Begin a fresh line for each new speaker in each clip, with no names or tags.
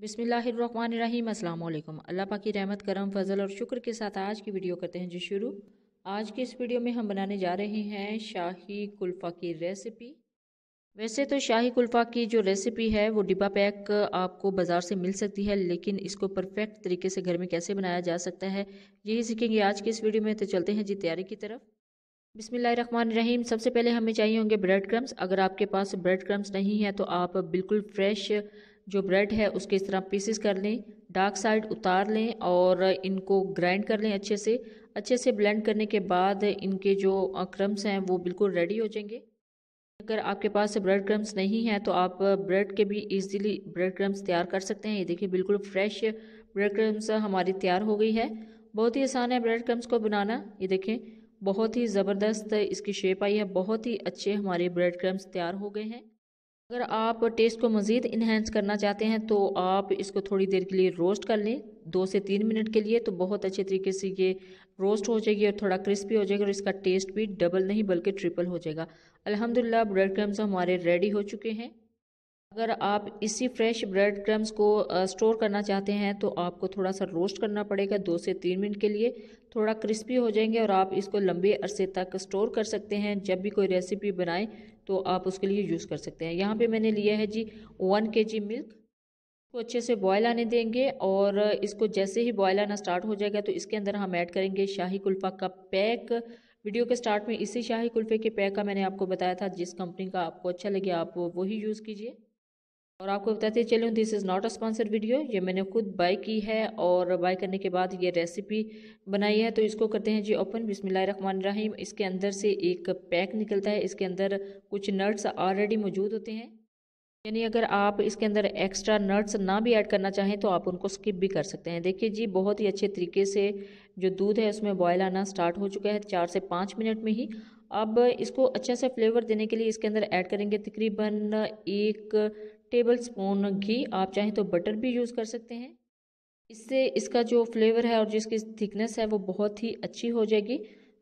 बिसमीम् अल्लाम अल्लाह पा की रहमत करम फजल और शुक्र के साथ आज की वीडियो करते हैं जो शुरू आज की इस वीडियो में हम बनाने जा रहे हैं शाही कुल्फ़ा की रेसिपी वैसे तो शाही कुल्फ़ा की जो रेसिपी है वो डिब्बा पैक आपको बाज़ार से मिल सकती है लेकिन इसको परफेक्ट तरीके से घर में कैसे बनाया जा सकता है यही सीखेंगे आज की इस वीडियो में तो चलते हैं जी तैयारी की तरफ रहीम सबसे पहले हमें चाहिए होंगे ब्रेड क्रम्स अगर आपके पास ब्रेड क्रम्स नहीं है तो आप बिल्कुल फ्रेश जो ब्रेड है उसके इस तरह पीसेस कर लें डार्क साइड उतार लें और इनको ग्राइंड कर लें अच्छे से अच्छे से ब्लेंड करने के बाद इनके जो क्रम्स हैं वो बिल्कुल रेडी हो जाएंगे अगर आपके पास ब्रेड क्रम्स नहीं हैं तो आप ब्रेड के भी इजीली ब्रेड क्रम्स तैयार कर सकते हैं ये देखिए बिल्कुल फ्रेश ब्रेड क्रम्स हमारी तैयार हो गई है बहुत ही आसान है ब्रेड क्रम्स को बनाना ये देखें बहुत ही ज़बरदस्त इसकी शेप आई है बहुत ही अच्छे हमारे ब्रेड क्रम्स तैयार हो गए हैं अगर आप टेस्ट को मज़ीद इन्हेंस करना चाहते हैं तो आप इसको थोड़ी देर के लिए रोस्ट कर लें दो से तीन मिनट के लिए तो बहुत अच्छे तरीके से ये रोस्ट हो जाएगी और थोड़ा क्रिस्पी हो जाएगा और इसका टेस्ट भी डबल नहीं बल्कि ट्रिपल हो जाएगा अल्हम्दुलिल्लाह ब्रेड क्रम्स हमारे रेडी हो चुके हैं अगर आप इसी फ्रेश ब्रेड क्रम्स को स्टोर करना चाहते हैं तो आपको थोड़ा सा रोस्ट करना पड़ेगा दो से तीन मिनट के लिए थोड़ा क्रिस्पी हो जाएंगे और आप इसको लंबे अरसे तक स्टोर कर सकते हैं जब भी कोई रेसिपी बनाएं तो आप उसके लिए यूज़ कर सकते हैं यहाँ पे मैंने लिया है जी वन के जी मिल्क इसको अच्छे से बॉयल आने देंगे और इसको जैसे ही बॉयल आना स्टार्ट हो जाएगा तो इसके अंदर हम ऐड करेंगे शाही कुल्फ़ा का पैक वीडियो के स्टार्ट में इसी शाही कुल्फ़े के पैक का मैंने आपको बताया था जिस कंपनी का आपको अच्छा लगे आप वही यूज़ कीजिए और आपको बताते चलूँ this is not a sponsor video ये मैंने खुद बाय की है और बाय करने के बाद ये रेसिपी बनाई है तो इसको करते हैं जी ओपन बिसमीम इसके अंदर से एक पैक निकलता है इसके अंदर कुछ नट्स ऑलरेडी मौजूद होते हैं यानी अगर आप इसके अंदर एक्स्ट्रा नट्स ना भी ऐड करना चाहें तो आप उनको स्किप भी कर सकते हैं देखिए जी बहुत ही अच्छे तरीके से जो दूध है उसमें बॉयल आना स्टार्ट हो चुका है चार से पाँच मिनट में ही अब इसको अच्छा सा फ्लेवर देने के लिए इसके अंदर ऐड करेंगे तकरीबन एक टेबल स्पून घी आप चाहें तो बटर भी यूज़ कर सकते हैं इससे इसका जो फ्लेवर है और जिसकी थिकनेस है वो बहुत ही अच्छी हो जाएगी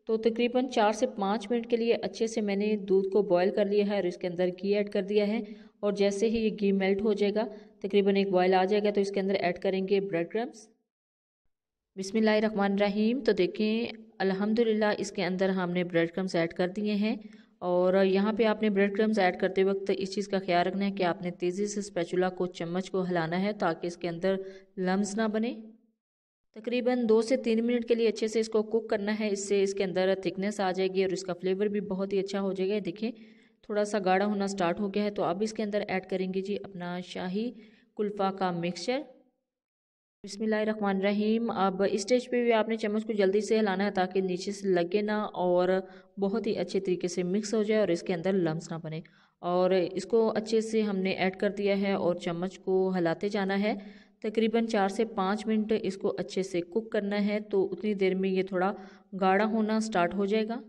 तो तकरीबन चार से पाँच मिनट के लिए अच्छे से मैंने दूध को बॉयल कर लिया है और इसके अंदर घी ऐड कर दिया है और जैसे ही ये घी मेल्ट हो जाएगा तकरीबन एक बॉयल आ जाएगा तो इसके अंदर ऐड करेंगे ब्रेड क्रम्स बिसमिल्ल रहीम तो देखें अल्हम्दुलिल्लाह इसके अंदर हमने ब्रेड क्रम्स ऐड कर दिए हैं और यहाँ पे आपने ब्रेड क्रम्स ऐड करते वक्त इस चीज़ का ख्याल रखना है कि आपने तेज़ी से स्पैचुला को चम्मच को हिलाना है ताकि इसके अंदर लम्स ना बने तकरीबन दो से तीन मिनट के लिए अच्छे से इसको कुक करना है इससे इसके अंदर थिकनेस आ जाएगी और इसका फ्लेवर भी बहुत ही अच्छा हो जाएगा देखें थोड़ा सा गाढ़ा होना स्टार्ट हो गया है तो अब इसके अंदर ऐड करेंगे जी अपना शाही कुल्फ़ा का मिक्सचर बसमीम अब स्टेज पे भी आपने चम्मच को जल्दी से हिलाना है ताकि नीचे से लगे ना और बहुत ही अच्छे तरीके से मिक्स हो जाए और इसके अंदर लम्स ना बने और इसको अच्छे से हमने ऐड कर दिया है और चम्मच को हिलाते जाना है तकरीबन चार से पाँच मिनट इसको अच्छे से कुक करना है तो उतनी देर में ये थोड़ा गाढ़ा होना स्टार्ट हो जाएगा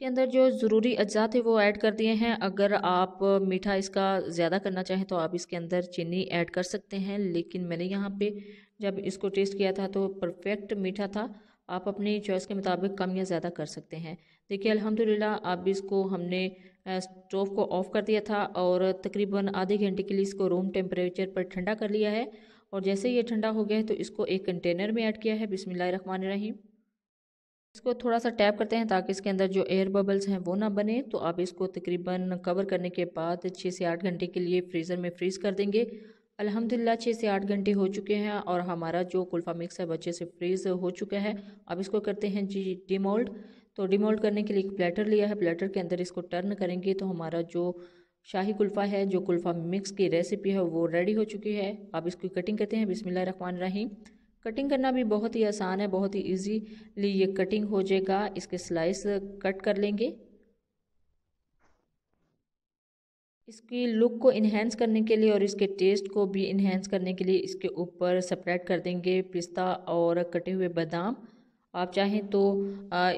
इसके अंदर जो ज़रूरी अज्जा थे वो ऐड कर दिए हैं अगर आप मीठा इसका ज़्यादा करना चाहें तो आप इसके अंदर चीनी ऐड कर सकते हैं लेकिन मैंने यहाँ पे जब इसको टेस्ट किया था तो परफेक्ट मीठा था आप अपनी चॉइस के मुताबिक कम या ज़्यादा कर सकते हैं देखिए अल्हम्दुलिल्लाह अब इसको हमने स्टोव को ऑफ़ कर दिया था और तकरीबन आधे घंटे के लिए इसको रूम टेम्परेचर पर ठंडा कर लिया है और जैसे ये ठंडा हो गया है तो इसको एक कंटेनर में ऐड किया है बिसमिल्लर रहीम इसको थोड़ा सा टैप करते हैं ताकि इसके अंदर जो एयर बबल्स हैं वो ना बने तो आप इसको तकरीबन कवर करने के बाद छः से आठ घंटे के लिए फ्रीज़र में फ्रीज़ कर देंगे अल्हम्दुलिल्लाह छः से आठ घंटे हो चुके हैं और हमारा जो कुल्फ़ा मिक्स है अच्छे से फ्रीज़ हो चुका है अब इसको करते हैं जी डिमोल्ड तो डिमोल्ड करने के लिए एक प्लेटर लिया है प्लेटर के अंदर इसको टर्न करेंगे तो हमारा जो शाही कुल्फ़ा है जो कुल्फ़ा मिक्स की रेसिपी है वो रेडी हो चुकी है अब इसकी कटिंग करते हैं बिसमिल्ल रखमान रहीम कटिंग करना भी बहुत ही आसान है बहुत ही ईजीली ये कटिंग हो जाएगा इसके स्लाइस कट कर लेंगे इसकी लुक को इन्हेंस करने के लिए और इसके टेस्ट को भी इन्हेंस करने के लिए इसके ऊपर सपरेट कर देंगे पिस्ता और कटे हुए बादाम आप चाहें तो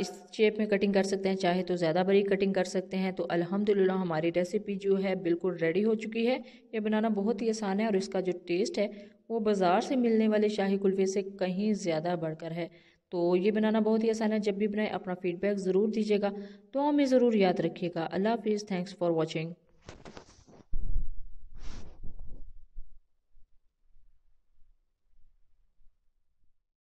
इस शेप में कटिंग कर सकते हैं चाहे तो ज़्यादा बड़ी कटिंग कर सकते हैं तो अल्हम्दुलिल्लाह हमारी रेसिपी जो है बिल्कुल रेडी हो चुकी है ये बनाना बहुत ही आसान है और इसका जो टेस्ट है वो बाज़ार से मिलने वाले शाही कुल्फ़े से कहीं ज़्यादा बढ़कर है तो ये बनाना बहुत ही आसान है जब भी बनाएं अपना फीडबैक ज़रूर दीजिएगा तो हमें ज़रूर याद रखिएगा अल्लाह हाफिज़ थैंक्स फॉर वॉचिंग